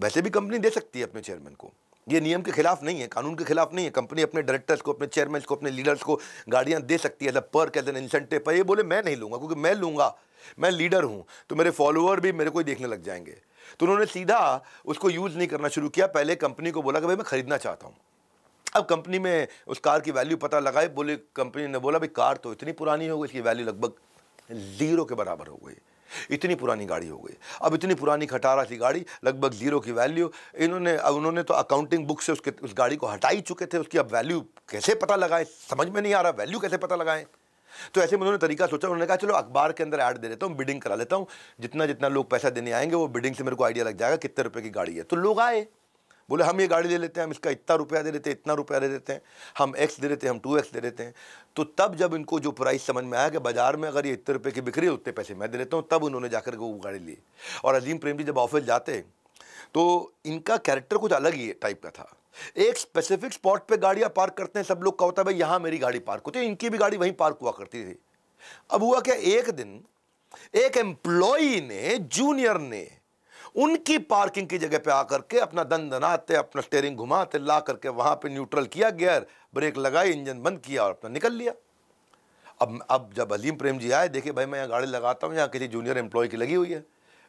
वैसे भी कंपनी दे सकती है अपने चेयरमैन को ये नियम के खिलाफ नहीं है कानून के खिलाफ नहीं है कंपनी अपने डायरेक्टर्स को अपने चेयरमैन को अपने लीडर्स को गाड़ियाँ दे सकती है एज अ पर एज एन इंसेंटिव पर ये बोले मैं नहीं लूंगा क्योंकि मैं लूंगा मैं लीडर हूँ तो मेरे फॉलोअर भी मेरे को ही देखने लग जाएंगे तो उन्होंने सीधा उसको यूज़ नहीं करना शुरू किया पहले कंपनी को बोला कि भाई मैं ख़रीदना चाहता हूँ अब कंपनी में उस कार की वैल्यू पता लगाए बोले कंपनी ने बोला भाई कार तो इतनी पुरानी हो गई इसकी वैल्यू लगभग ज़ीरो के बराबर हो गई इतनी पुरानी गाड़ी हो गई अब इतनी पुरानी खटारा सी गाड़ी लगभग ज़ीरो की वैल्यू इन्होंने अब उन्होंने तो अकाउंटिंग बुक से उसके उस गाड़ी को हटा ही चुके थे उसकी अब वैल्यू कैसे पता लगाए समझ में नहीं आ रहा वैल्यू कैसे पता लगाएं तो ऐसे में उन्होंने तरीका सोचा उन्होंने कहा चलो अखबार के अंदर ऐड दे देता हूँ बिडिंग करा लेता हूँ जितना जितना लोग पैसा देने आएंगे वो बिडिंग से मेरे को आइडिया लग जाएगा कितने रुपये की गाड़ी है तो लोग आए बोले हम ये गाड़ी ले लेते हैं हम इसका इतना रुपया दे देते हैं इतना रुपया दे देते हैं हम एक्स दे देते हैं हम टू एक्स दे देते हैं तो तब जब इनको जो प्राइस समझ में आया कि बाजार में अगर ये इतने रुपये की बिक्री है उतने पैसे मैं दे देता हूँ तब उन्होंने जाकर वो गाड़ी ली और अजीम प्रेम जी जब ऑफिस जाते तो इनका कैरेक्टर कुछ अलग ही टाइप का था एक स्पेसिफिक स्पॉट पर गाड़ियाँ पार्क करते हैं सब लोग का होता है भाई यहाँ मेरी गाड़ी पार्क होती है इनकी भी गाड़ी वहीं पार्क हुआ करती थी अब हुआ क्या एक दिन एक एम्प्लॉई ने जूनियर ने उनकी पार्किंग की जगह पे आकर के अपना दन दनाते अपना स्टेयरिंग घुमाते ला करके वहाँ पे न्यूट्रल किया गियर ब्रेक लगाई इंजन बंद किया और अपना निकल लिया अब अब जब हलीम प्रेम जी आए देखिए भाई मैं यहाँ गाड़ी लगाता हूँ यहाँ किसी जूनियर एम्प्लॉय की लगी हुई है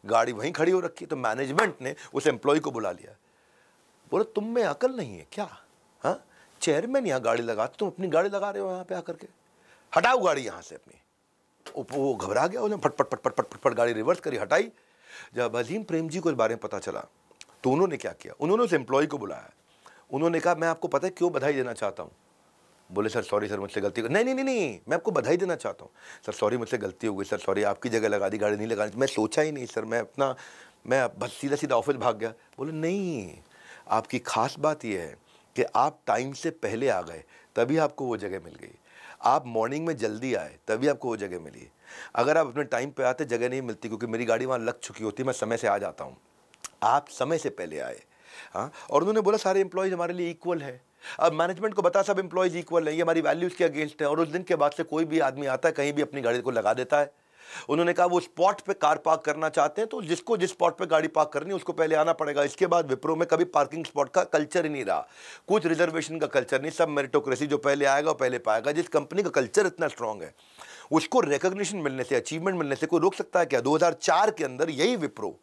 गाड़ी वहीं खड़ी हो रखी है तो मैनेजमेंट ने उस एम्प्लॉय को बुला लिया बोले तुम में अकल नहीं है क्या हाँ चेयरमैन यहाँ गाड़ी लगाते तुम अपनी गाड़ी लगा रहे हो यहाँ पे आकर के हटाओ गाड़ी यहाँ से अपनी वो घबरा गया उसने फट फट फटफट गाड़ी रिवर्स करी हटाई जब अजीम प्रेम जी को इस बारे में पता चला तो उन्होंने क्या किया उन्होंने उस एम्प्लॉय को बुलाया उन्होंने कहा मैं आपको पता है क्यों बधाई देना चाहता हूँ बोले सर सॉरी सर मुझसे गलती नहीं नहीं नहीं नहीं मैं आपको बधाई देना चाहता हूँ सर सॉरी मुझसे गलती हो गई सर सॉरी आपकी जगह लगा दी गाड़ी नहीं लगा मैं सोचा ही नहीं सर मैं अपना मैं बस सीधा सीधा ऑफिस भाग गया बोले नहीं आपकी खास बात यह है कि आप टाइम से पहले आ गए तभी आपको वो जगह मिल गई आप मॉर्निंग में जल्दी आए तभी आपको वो जगह मिली अगर आप अपने टाइम पे आते जगह नहीं मिलती क्योंकि मेरी गाड़ी वहाँ लग चुकी होती मैं समय से आ जाता हूँ आप समय से पहले आए हाँ और उन्होंने बोला सारे एम्प्लॉयज़ हमारे लिए इक्वल है अब मैनेजमेंट को बता सब एम्प्लॉयज़ इक्वल है ये हमारी वैल्यूज़ के अगेंस्ट है और उस दिन के बाद से कोई भी आदमी आता है कहीं भी अपनी गाड़ी को लगा देता है उन्होंने कहा वो स्पॉट पे कार पार्क करना चाहते हैं तो जिसको जिस स्पॉट पे गाड़ी पार्क करनी है उसको पहले आना पड़ेगा इसके बाद विप्रो में कभी पार्किंग स्पॉट का कल्चर ही नहीं रहा कुछ रिजर्वेशन का कल्चर नहीं सब मेरिटोक्रेसी जो पहले आएगा वो पहले पाएगा जिस कंपनी का कल्चर इतना स्ट्रांग है उसको रिकोगशन मिलने से अचीवमेंट मिलने से कोई रोक सकता है क्या दो के अंदर यही विप्रो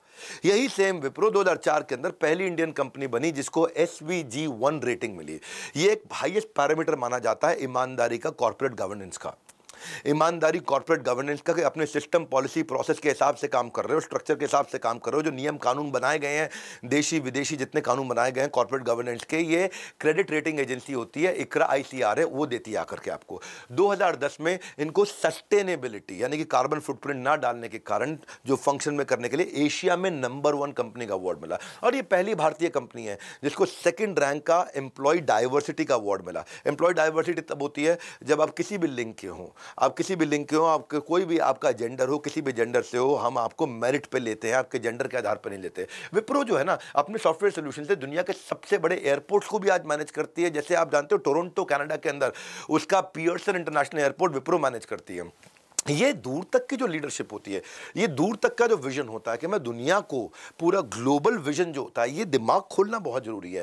यही सेम विप्रो 2004 के अंदर पहली इंडियन कंपनी बनी जिसको S V G one rating मिली ये एक हाइएस्ट पैरामीटर माना जाता है ईमानदारी का कॉरपोरेट गवर्नेंस का ईमानदारी कॉरपोरेट गवर्नेंस का कि अपने सिस्टम पॉलिसी प्रोसेस के हिसाब से काम कर रहे हो स्ट्रक्चर के हिसाब से काम कर रहे हो जो नियम कानून बनाए गए हैं देशी विदेशी जितने कानून बनाए गए हैं कॉरपोरेट गवर्नेंस के ये क्रेडिट रेटिंग एजेंसी होती है इकरा आई है वो देती है आकर के आपको दो में इनको सस्टेनेबिलिटी यानी कि कार्बन फुटप्रिंट ना डालने के कारण जो फंक्शन में करने के लिए एशिया में नंबर वन कंपनी का अवार्ड मिला और ये पहली भारतीय कंपनी है जिसको सेकेंड रैंक का एम्प्लॉय डाइवर्सिटी का अवार्ड मिला एम्प्लॉय डाइवर्सिटी तब होती है जब आप किसी भी लिंक के हों आप किसी भी लिंक के हो आपके कोई भी आपका जेंडर हो किसी भी जेंडर से हो हम आपको मेरिट पे लेते हैं आपके जेंडर के आधार पर नहीं लेते विप्रो जो है ना अपने सॉफ्टवेयर सोल्यूशन से दुनिया के सबसे बड़े एयरपोर्ट्स को भी आज मैनेज करती है जैसे आप जानते हो टोरंटो कनाडा के अंदर उसका Pearson International Airport Wipro manage करती है ये दूर तक की जो लीडरशिप होती है ये दूर तक का जो विजन होता है कि मैं दुनिया को पूरा ग्लोबल विजन जो होता है ये दिमाग खोलना बहुत ज़रूरी है